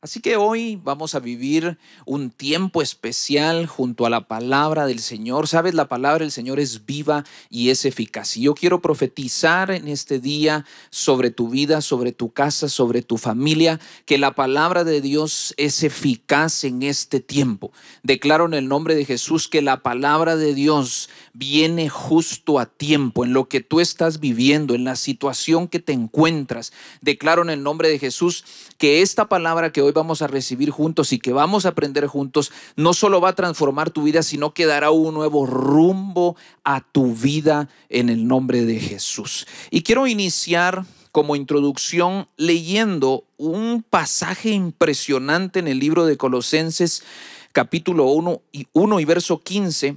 Así que hoy vamos a vivir un tiempo especial junto a la palabra del Señor. Sabes, la palabra del Señor es viva y es eficaz. Y yo quiero profetizar en este día sobre tu vida, sobre tu casa, sobre tu familia, que la palabra de Dios es eficaz en este tiempo. Declaro en el nombre de Jesús que la palabra de Dios viene justo a tiempo en lo que tú estás viviendo, en la situación que te encuentras. Declaro en el nombre de Jesús que esta palabra que hoy hoy vamos a recibir juntos y que vamos a aprender juntos, no solo va a transformar tu vida, sino que dará un nuevo rumbo a tu vida en el nombre de Jesús. Y quiero iniciar como introducción leyendo un pasaje impresionante en el libro de Colosenses capítulo 1 y, verso 15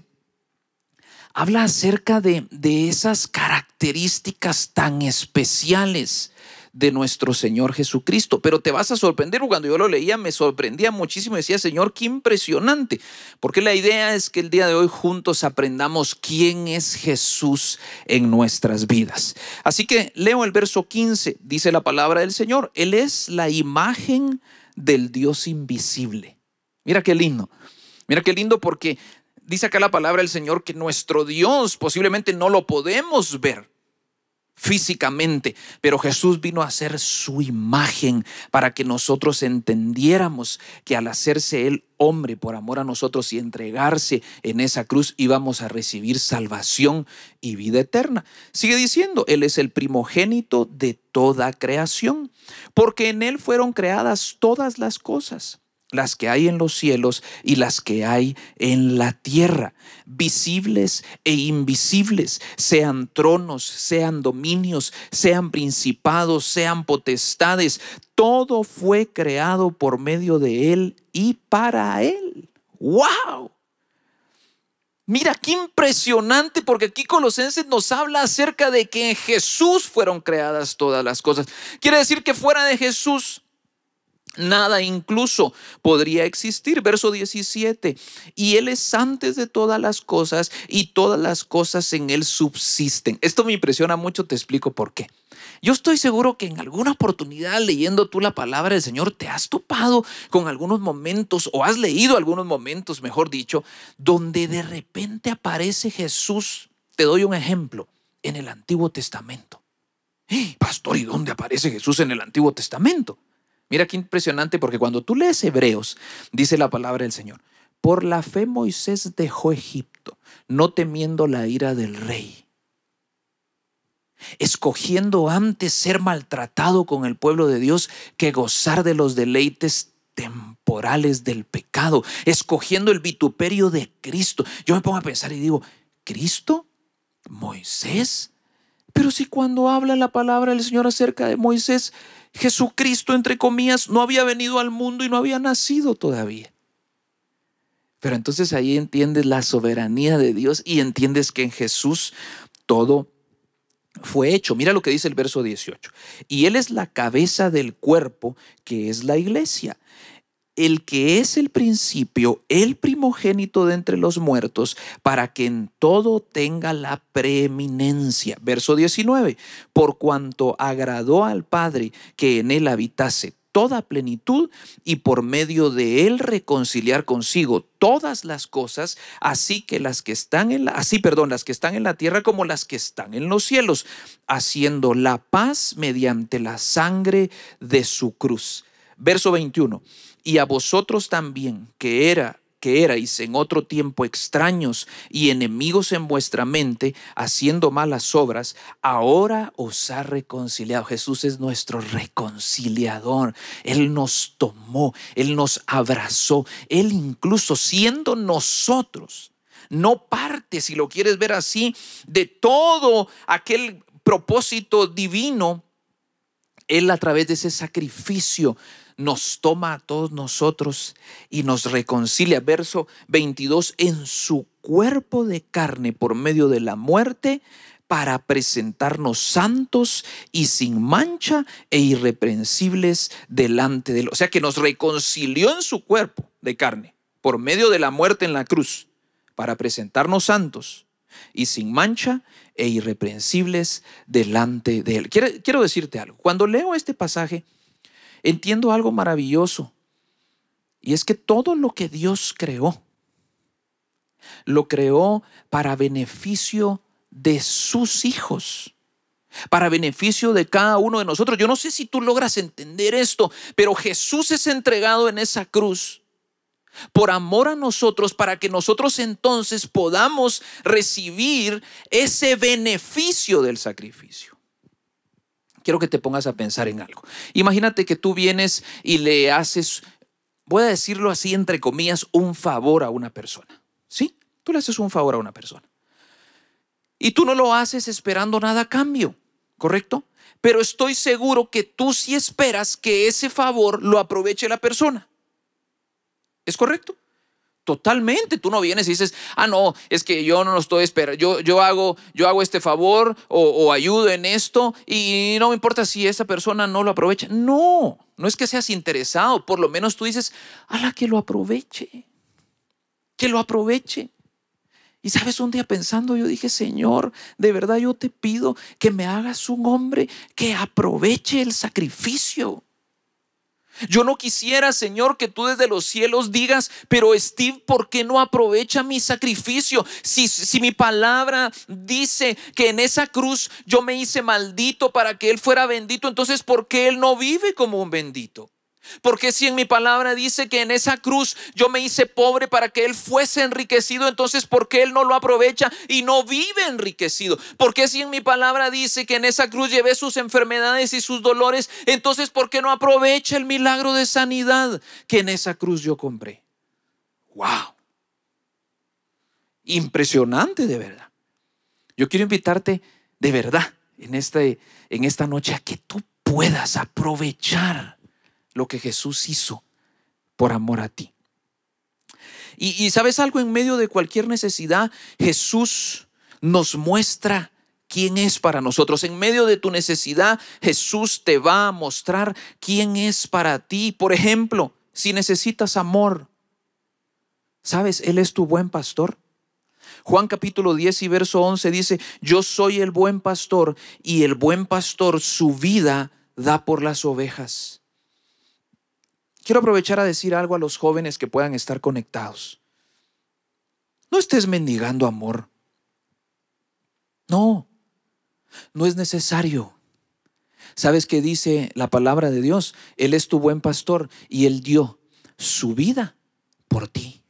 habla acerca de, de, esas características tan especiales de nuestro Señor Jesucristo. Pero te vas a sorprender, cuando yo lo leía me sorprendía muchísimo, decía, Señor, qué impresionante, porque la idea es que el día de hoy juntos aprendamos quién es Jesús en nuestras vidas. Así que leo el verso 15, dice la palabra del Señor, Él es la imagen del Dios invisible. Mira qué lindo, mira qué lindo porque dice acá la palabra del Señor que nuestro Dios posiblemente no lo podemos ver físicamente, pero Jesús vino a ser su imagen para que nosotros entendiéramos que al hacerse Él hombre por amor a nosotros y entregarse en esa cruz íbamos a recibir salvación y vida eterna. Sigue diciendo, Él es el primogénito de toda creación, porque en Él fueron creadas todas las cosas las que hay en los cielos y las que hay en la tierra, visibles e invisibles, sean tronos, sean dominios, sean principados, sean potestades, todo fue creado por medio de Él y para Él. ¡Wow! Mira qué impresionante, porque aquí Colosenses nos habla acerca de que en Jesús fueron creadas todas las cosas. Quiere decir que fuera de Jesús Nada incluso podría existir. Verso 17. Y Él es antes de todas las cosas y todas las cosas en Él subsisten. Esto me impresiona mucho, te explico por qué. Yo estoy seguro que en alguna oportunidad leyendo tú la palabra del Señor te has topado con algunos momentos o has leído algunos momentos, mejor dicho, donde de repente aparece Jesús. Te doy un ejemplo en el Antiguo Testamento. ¡Eh! pastor, ¿y dónde aparece Jesús en el Antiguo Testamento? Mira qué impresionante porque cuando tú lees Hebreos, dice la palabra del Señor, por la fe Moisés dejó Egipto, no temiendo la ira del rey, escogiendo antes ser maltratado con el pueblo de Dios que gozar de los deleites temporales del pecado, escogiendo el vituperio de Cristo. Yo me pongo a pensar y digo, ¿Cristo? ¿Moisés? Pero si cuando habla la palabra del Señor acerca de Moisés, Jesucristo, entre comillas, no había venido al mundo y no había nacido todavía. Pero entonces ahí entiendes la soberanía de Dios y entiendes que en Jesús todo fue hecho. Mira lo que dice el verso 18. Y Él es la cabeza del cuerpo que es la iglesia el que es el principio, el primogénito de entre los muertos, para que en todo tenga la preeminencia. Verso 19, por cuanto agradó al Padre que en él habitase toda plenitud y por medio de él reconciliar consigo todas las cosas, así que las que están en la, así perdón, las que están en la tierra como las que están en los cielos, haciendo la paz mediante la sangre de su cruz. Verso 21 y a vosotros también, que era que erais en otro tiempo extraños y enemigos en vuestra mente, haciendo malas obras, ahora os ha reconciliado. Jesús es nuestro reconciliador. Él nos tomó, Él nos abrazó, Él incluso siendo nosotros, no parte, si lo quieres ver así, de todo aquel propósito divino. Él a través de ese sacrificio nos toma a todos nosotros y nos reconcilia. Verso 22, en su cuerpo de carne por medio de la muerte para presentarnos santos y sin mancha e irreprensibles delante de él. O sea que nos reconcilió en su cuerpo de carne por medio de la muerte en la cruz para presentarnos santos y sin mancha e irreprensibles delante de él. Quiero, quiero decirte algo. Cuando leo este pasaje, entiendo algo maravilloso. Y es que todo lo que Dios creó, lo creó para beneficio de sus hijos, para beneficio de cada uno de nosotros. Yo no sé si tú logras entender esto, pero Jesús es entregado en esa cruz por amor a nosotros, para que nosotros entonces podamos recibir ese beneficio del sacrificio quiero que te pongas a pensar en algo. Imagínate que tú vienes y le haces, voy a decirlo así, entre comillas, un favor a una persona. ¿Sí? Tú le haces un favor a una persona. Y tú no lo haces esperando nada a cambio, ¿correcto? Pero estoy seguro que tú sí esperas que ese favor lo aproveche la persona. ¿Es correcto? Totalmente, tú no vienes y dices, ah, no, es que yo no lo estoy esperando, yo, yo, hago, yo hago este favor o, o, ayudo en esto y no me importa si esa persona no lo aprovecha. No, no es que seas interesado, por lo menos tú dices, a la que lo aproveche, que lo aproveche. Y sabes, un día pensando, yo dije, Señor, de verdad yo te pido que me hagas un hombre que aproveche el sacrificio yo no quisiera, Señor, que tú desde los cielos digas, pero Steve, ¿por qué no aprovecha mi sacrificio? Si, si mi palabra dice que en esa cruz yo me hice maldito para que Él fuera bendito, entonces ¿por qué Él no vive como un bendito? Porque si en mi palabra dice que en esa cruz yo me hice pobre para que Él fuese enriquecido, entonces ¿por qué Él no lo aprovecha y no vive enriquecido? Porque si en mi palabra dice que en esa cruz llevé sus enfermedades y sus dolores, entonces ¿por qué no aprovecha el milagro de sanidad que en esa cruz yo compré? ¡Wow! Impresionante de verdad. Yo quiero invitarte de verdad en, este, en esta noche a que tú puedas aprovechar lo que Jesús hizo por amor a ti. Y, sabes algo, en medio de cualquier necesidad, Jesús nos muestra quién es para nosotros. En medio de tu necesidad, Jesús te va a mostrar quién es para ti. Por ejemplo, si necesitas amor, ¿sabes? Él es tu buen pastor. Juan capítulo 10 y verso 11 dice, yo soy el buen pastor y el buen pastor su vida da por las ovejas. Quiero aprovechar a decir algo a los jóvenes que puedan estar conectados. No estés mendigando amor. No, no es necesario. ¿Sabes qué dice la palabra de Dios? Él es tu buen pastor y él dio su vida por ti.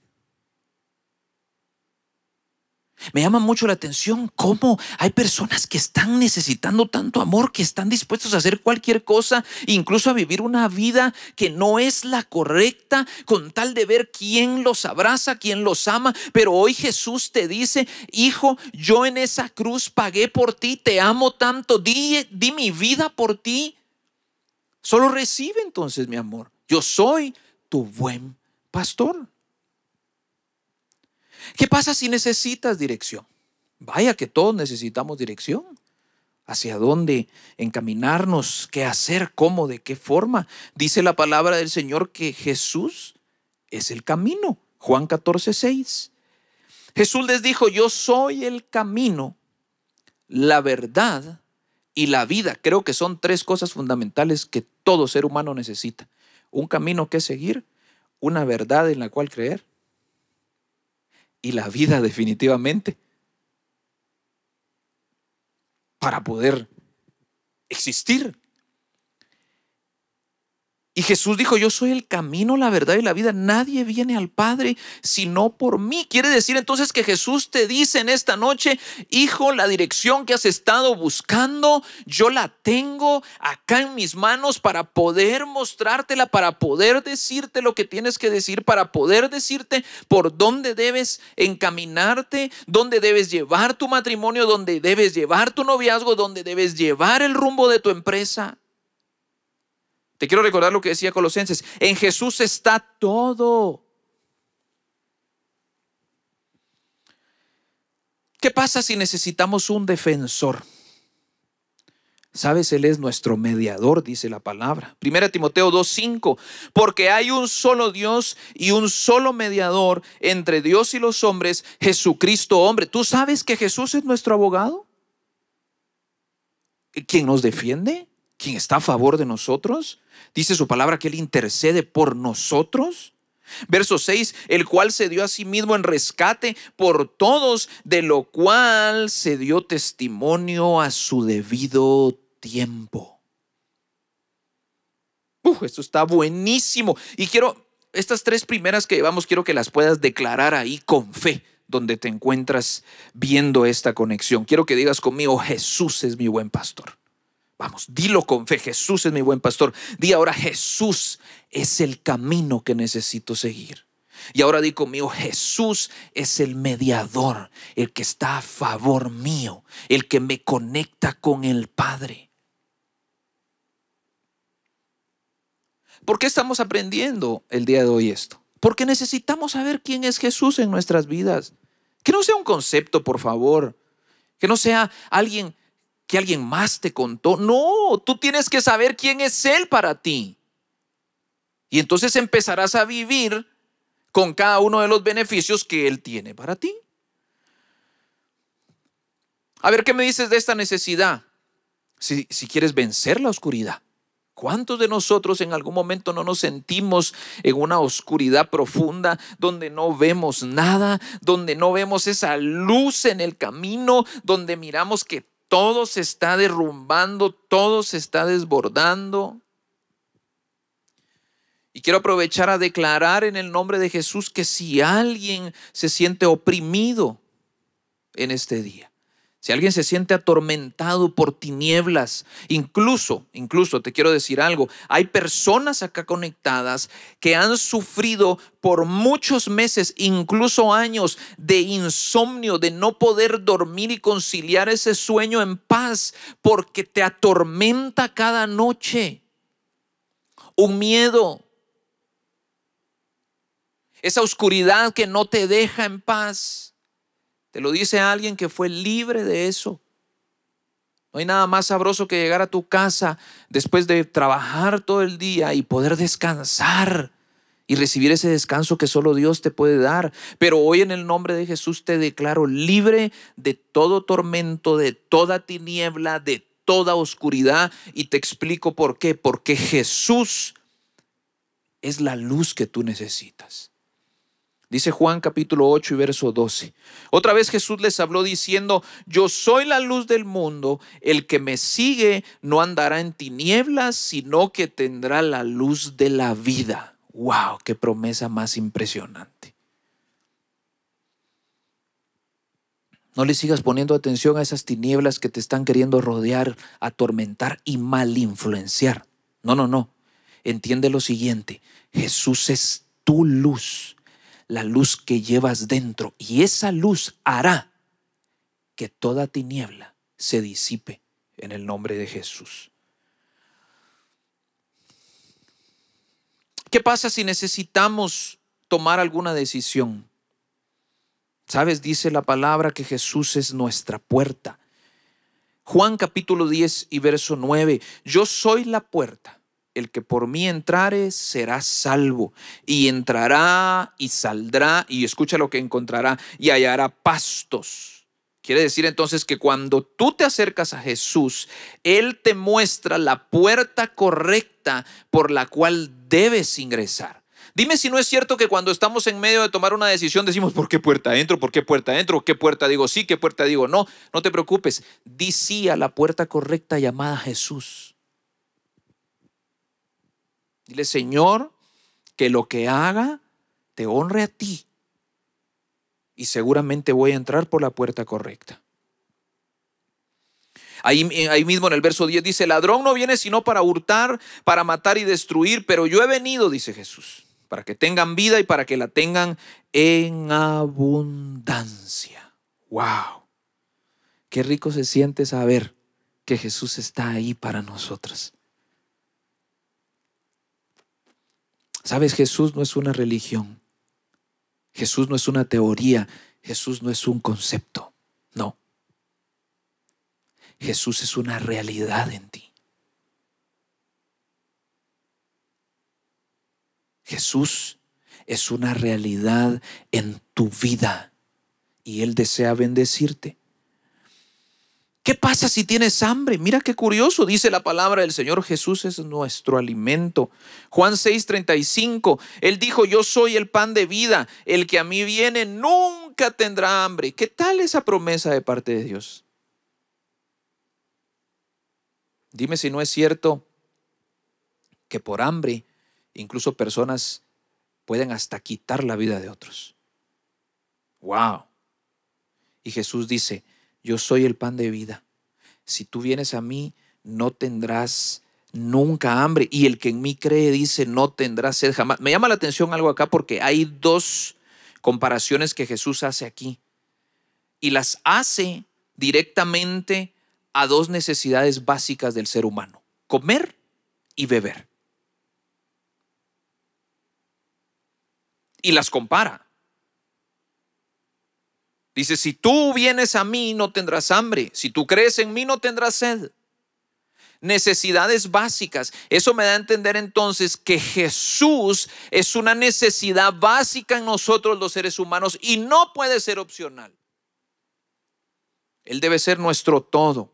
Me llama mucho la atención cómo hay personas que están necesitando tanto amor, que están dispuestos a hacer cualquier cosa, incluso a vivir una vida que no es la correcta, con tal de ver quién los abraza, quién los ama. Pero hoy Jesús te dice, hijo, yo en esa cruz pagué por ti, te amo tanto, di, mi vida por ti. Solo recibe entonces mi amor. Yo soy tu buen pastor. ¿Qué pasa si necesitas dirección? Vaya que todos necesitamos dirección. ¿Hacia dónde encaminarnos? ¿Qué hacer? ¿Cómo? ¿De qué forma? Dice la palabra del Señor que Jesús es el camino. Juan 14, 6. Jesús les dijo, yo soy el camino, la verdad y la vida. Creo que son tres cosas fundamentales que todo ser humano necesita. Un camino que seguir, una verdad en la cual creer y la vida definitivamente para poder existir. Y Jesús dijo, yo soy el camino, la verdad y la vida. Nadie viene al Padre sino por mí. Quiere decir entonces que Jesús te dice en esta noche, hijo, la dirección que has estado buscando, yo la tengo acá en mis manos para poder mostrártela, para poder decirte lo que tienes que decir, para poder decirte por dónde debes encaminarte, dónde debes llevar tu matrimonio, dónde debes llevar tu noviazgo, dónde debes llevar el rumbo de tu empresa. Te quiero recordar lo que decía Colosenses. En Jesús está todo. ¿Qué pasa si necesitamos un defensor? Sabes, Él es nuestro mediador, dice la palabra. Primera Timoteo 2.5, porque hay un solo Dios y un solo mediador entre Dios y los hombres, Jesucristo hombre. ¿Tú sabes que Jesús es nuestro abogado? ¿Quién nos defiende? quien está a favor de nosotros. Dice su palabra que Él intercede por nosotros. Verso 6, el cual se dio a sí mismo en rescate por todos, de lo cual se dio testimonio a su debido tiempo. Uf, esto está buenísimo. Y quiero, estas tres primeras que llevamos, quiero que las puedas declarar ahí con fe, donde te encuentras viendo esta conexión. Quiero que digas conmigo, Jesús es mi buen pastor. Vamos, dilo con fe, Jesús es mi buen pastor. Di ahora, Jesús es el camino que necesito seguir. Y ahora digo mío, Jesús es el mediador, el que está a favor mío, el que me conecta con el Padre. ¿Por qué estamos aprendiendo el día de hoy esto? Porque necesitamos saber quién es Jesús en nuestras vidas. Que no sea un concepto, por favor. Que no sea alguien que alguien más te contó. No, tú tienes que saber quién es Él para ti. Y entonces empezarás a vivir con cada uno de los beneficios que Él tiene para ti. A ver, ¿qué me dices de esta necesidad? Si, si quieres vencer la oscuridad. ¿Cuántos de nosotros en algún momento no nos sentimos en una oscuridad profunda donde no vemos nada, donde no vemos esa luz en el camino, donde miramos que todo se está derrumbando, todo se está desbordando. Y quiero aprovechar a declarar en el nombre de Jesús que si alguien se siente oprimido en este día, si alguien se siente atormentado por tinieblas, incluso, incluso te quiero decir algo, hay personas acá conectadas que han sufrido por muchos meses, incluso años, de insomnio, de no poder dormir y conciliar ese sueño en paz, porque te atormenta cada noche. Un miedo, esa oscuridad que no te deja en paz te lo dice alguien que fue libre de eso. No hay nada más sabroso que llegar a tu casa después de trabajar todo el día y poder descansar y recibir ese descanso que solo Dios te puede dar. Pero hoy en el nombre de Jesús te declaro libre de todo tormento, de toda tiniebla, de toda oscuridad. Y te explico por qué. Porque Jesús es la luz que tú necesitas. Dice Juan capítulo 8 y verso 12. Otra vez Jesús les habló diciendo, yo soy la luz del mundo, el que me sigue no andará en tinieblas, sino que tendrá la luz de la vida. ¡Wow! ¡Qué promesa más impresionante! No le sigas poniendo atención a esas tinieblas que te están queriendo rodear, atormentar y mal influenciar. No, no, no. Entiende lo siguiente. Jesús es tu luz la luz que llevas dentro y esa luz hará que toda tiniebla se disipe en el nombre de Jesús. ¿Qué pasa si necesitamos tomar alguna decisión? Sabes, dice la palabra que Jesús es nuestra puerta. Juan capítulo 10 y verso 9, yo soy la puerta el que por mí entrare será salvo, y entrará y saldrá, y escucha lo que encontrará, y hallará pastos. Quiere decir entonces que cuando tú te acercas a Jesús, Él te muestra la puerta correcta por la cual debes ingresar. Dime si no es cierto que cuando estamos en medio de tomar una decisión decimos, ¿por qué puerta entro? ¿Por qué puerta entro? ¿Qué puerta digo sí? ¿Qué puerta digo no? No te preocupes, di a la puerta correcta llamada Jesús. Dile, Señor, que lo que haga te honre a ti. Y seguramente voy a entrar por la puerta correcta. Ahí, mismo en el verso 10 dice, ladrón no viene sino para hurtar, para matar y destruir, pero yo he venido, dice Jesús, para que tengan vida y para que la tengan en abundancia. ¡Wow! Qué rico se siente saber que Jesús está ahí para nosotras. Sabes, Jesús no es una religión. Jesús no es una teoría. Jesús no es un concepto. No. Jesús es una realidad en ti. Jesús es una realidad en tu vida y Él desea bendecirte. ¿Qué pasa si tienes hambre? Mira qué curioso, dice la palabra del Señor Jesús es nuestro alimento. Juan 6:35, Él dijo, yo soy el pan de vida, el que a mí viene nunca tendrá hambre. ¿Qué tal esa promesa de parte de Dios? Dime si no es cierto que por hambre incluso personas pueden hasta quitar la vida de otros. ¡Wow! Y Jesús dice, yo soy el pan de vida. Si tú vienes a mí, no tendrás nunca hambre. Y el que en mí cree dice, no tendrás sed jamás. Me llama la atención algo acá porque hay dos comparaciones que Jesús hace aquí. Y las hace directamente a dos necesidades básicas del ser humano, comer y beber. Y las compara. Dice, si tú vienes a mí no tendrás hambre, si tú crees en mí no tendrás sed. Necesidades básicas. Eso me da a entender entonces que Jesús es una necesidad básica en nosotros los seres humanos y no puede ser opcional. Él debe ser nuestro todo.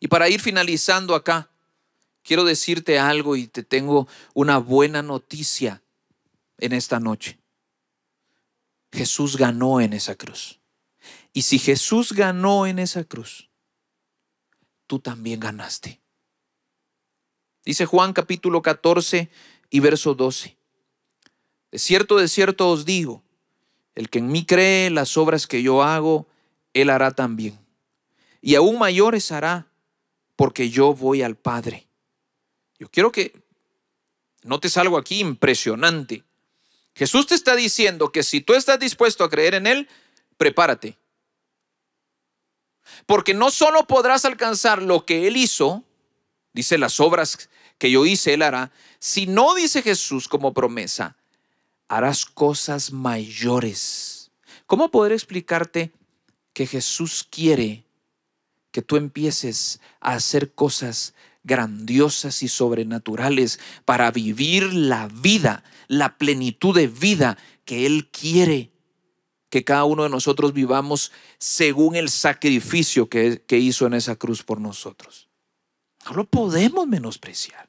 Y para ir finalizando acá, quiero decirte algo y te tengo una buena noticia en esta noche. Jesús ganó en esa cruz. Y si Jesús ganó en esa cruz, tú también ganaste. Dice Juan capítulo 14 y verso 12. De cierto, de cierto os digo, el que en mí cree las obras que yo hago, él hará también. Y aún mayores hará, porque yo voy al Padre. Yo quiero que notes algo aquí impresionante. Jesús te está diciendo que si tú estás dispuesto a creer en Él, prepárate. Porque no solo podrás alcanzar lo que Él hizo, dice las obras que yo hice, Él hará, sino, dice Jesús como promesa, harás cosas mayores. ¿Cómo poder explicarte que Jesús quiere que tú empieces a hacer cosas grandiosas y sobrenaturales para vivir la vida, la plenitud de vida que Él quiere que cada uno de nosotros vivamos según el sacrificio que, hizo en esa cruz por nosotros. No lo podemos menospreciar.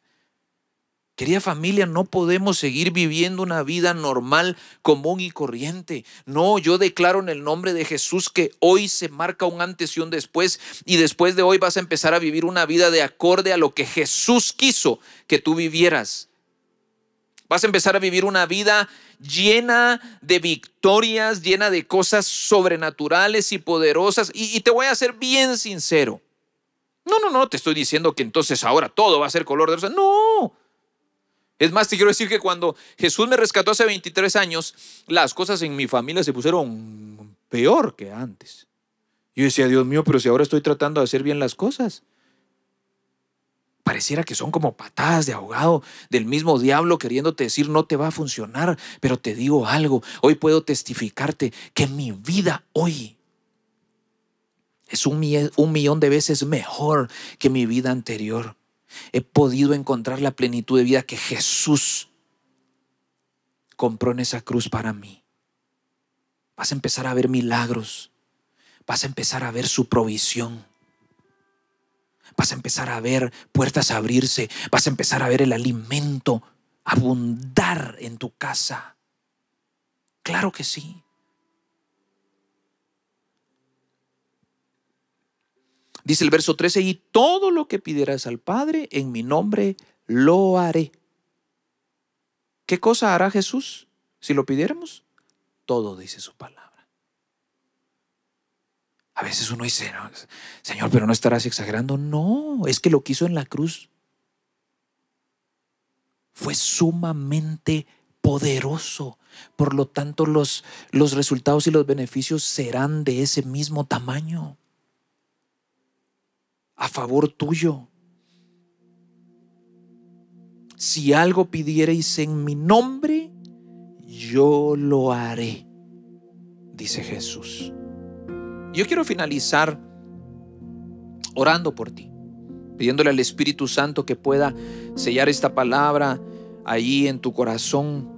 Querida familia, no podemos seguir viviendo una vida normal, común y corriente. No, yo declaro en el nombre de Jesús que hoy se marca un antes y un después y después de hoy vas a empezar a vivir una vida de acorde a lo que Jesús quiso que tú vivieras. Vas a empezar a vivir una vida llena de victorias, llena de cosas sobrenaturales y poderosas. Y, y te voy a ser bien sincero. No, no, no, te estoy diciendo que entonces ahora todo va a ser color de rosa. No, es más, te quiero decir que cuando Jesús me rescató hace 23 años, las cosas en mi familia se pusieron peor que antes. Yo decía, Dios mío, pero si ahora estoy tratando de hacer bien las cosas. Pareciera que son como patadas de ahogado del mismo diablo queriéndote decir no te va a funcionar, pero te digo algo, hoy puedo testificarte que mi vida hoy es un, un millón de veces mejor que mi vida anterior he podido encontrar la plenitud de vida que Jesús compró en esa cruz para mí. Vas a empezar a ver milagros. Vas a empezar a ver su provisión. Vas a empezar a ver puertas abrirse. Vas a empezar a ver el alimento abundar en tu casa. Claro que sí. Dice el verso 13, y todo lo que pidieras al Padre en mi nombre lo haré. ¿Qué cosa hará Jesús si lo pidiéramos? Todo dice su palabra. A veces uno dice, Señor, pero no estarás exagerando. No, es que lo que hizo en la cruz fue sumamente poderoso. Por lo tanto, los, los resultados y los beneficios serán de ese mismo tamaño a favor tuyo. Si algo pidierais en mi nombre, yo lo haré, dice Jesús. Yo quiero finalizar orando por ti, pidiéndole al Espíritu Santo que pueda sellar esta palabra allí en tu corazón,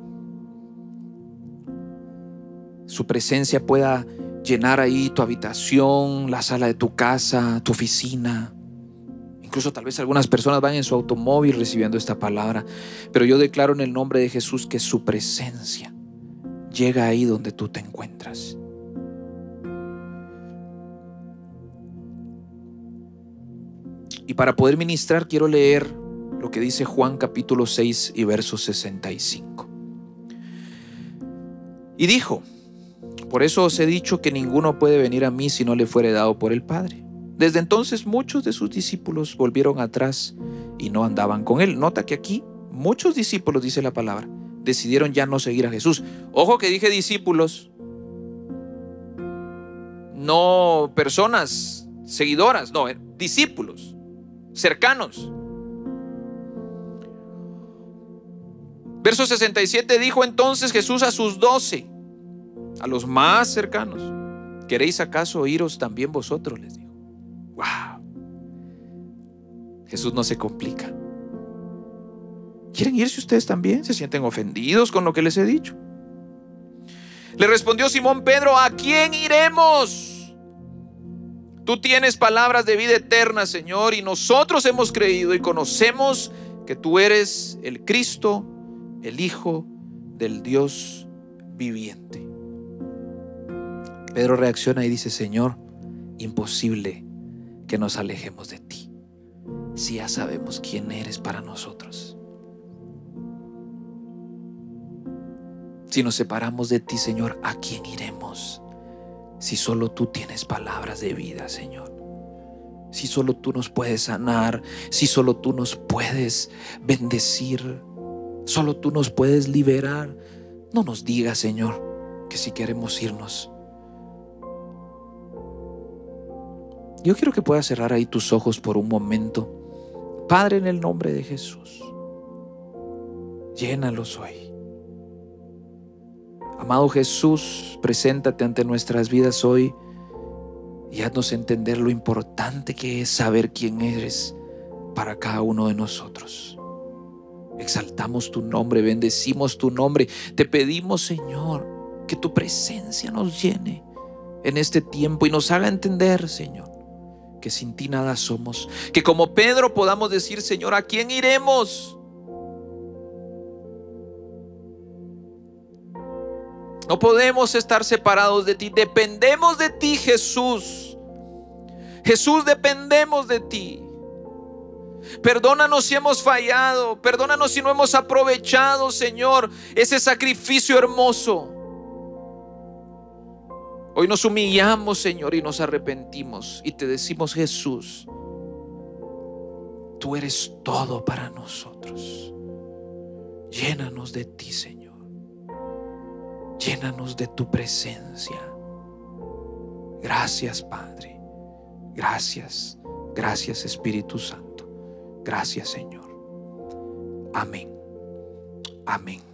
su presencia pueda llenar ahí tu habitación, la sala de tu casa, tu oficina. Incluso tal vez algunas personas van en su automóvil recibiendo esta palabra. Pero yo declaro en el nombre de Jesús que su presencia llega ahí donde tú te encuentras. Y para poder ministrar quiero leer lo que dice Juan capítulo 6 y verso 65. Y dijo, por eso os he dicho que ninguno puede venir a mí si no le fuere dado por el Padre. Desde entonces muchos de sus discípulos volvieron atrás y no andaban con él. Nota que aquí muchos discípulos, dice la palabra, decidieron ya no seguir a Jesús. Ojo que dije discípulos, no personas seguidoras, no, eh, discípulos, cercanos. Verso 67 dijo entonces Jesús a sus doce, a los más cercanos. ¿Queréis acaso iros también vosotros? Les dijo. ¡Wow! Jesús no se complica. ¿Quieren irse ustedes también? ¿Se sienten ofendidos con lo que les he dicho? Le respondió Simón Pedro, ¿a quién iremos? Tú tienes palabras de vida eterna, Señor, y nosotros hemos creído y conocemos que tú eres el Cristo, el Hijo del Dios viviente. Pedro reacciona y dice, Señor, imposible que nos alejemos de ti, si ya sabemos quién eres para nosotros. Si nos separamos de ti, Señor, ¿a quién iremos? Si solo tú tienes palabras de vida, Señor. Si solo tú nos puedes sanar, si solo tú nos puedes bendecir, solo tú nos puedes liberar. No nos digas, Señor, que si queremos irnos, Yo quiero que puedas cerrar ahí tus ojos por un momento. Padre, en el nombre de Jesús, llénalos hoy. Amado Jesús, preséntate ante nuestras vidas hoy y haznos entender lo importante que es saber quién eres para cada uno de nosotros. Exaltamos tu nombre, bendecimos tu nombre. Te pedimos, Señor, que tu presencia nos llene en este tiempo y nos haga entender, Señor, que sin ti nada somos. Que como Pedro podamos decir, Señor, ¿a quién iremos? No podemos estar separados de ti. Dependemos de ti, Jesús. Jesús, dependemos de ti. Perdónanos si hemos fallado. Perdónanos si no hemos aprovechado, Señor, ese sacrificio hermoso. Hoy nos humillamos, Señor, y nos arrepentimos y te decimos, Jesús, tú eres todo para nosotros. Llénanos de ti, Señor. Llénanos de tu presencia. Gracias, Padre. Gracias. Gracias, Espíritu Santo. Gracias, Señor. Amén. Amén.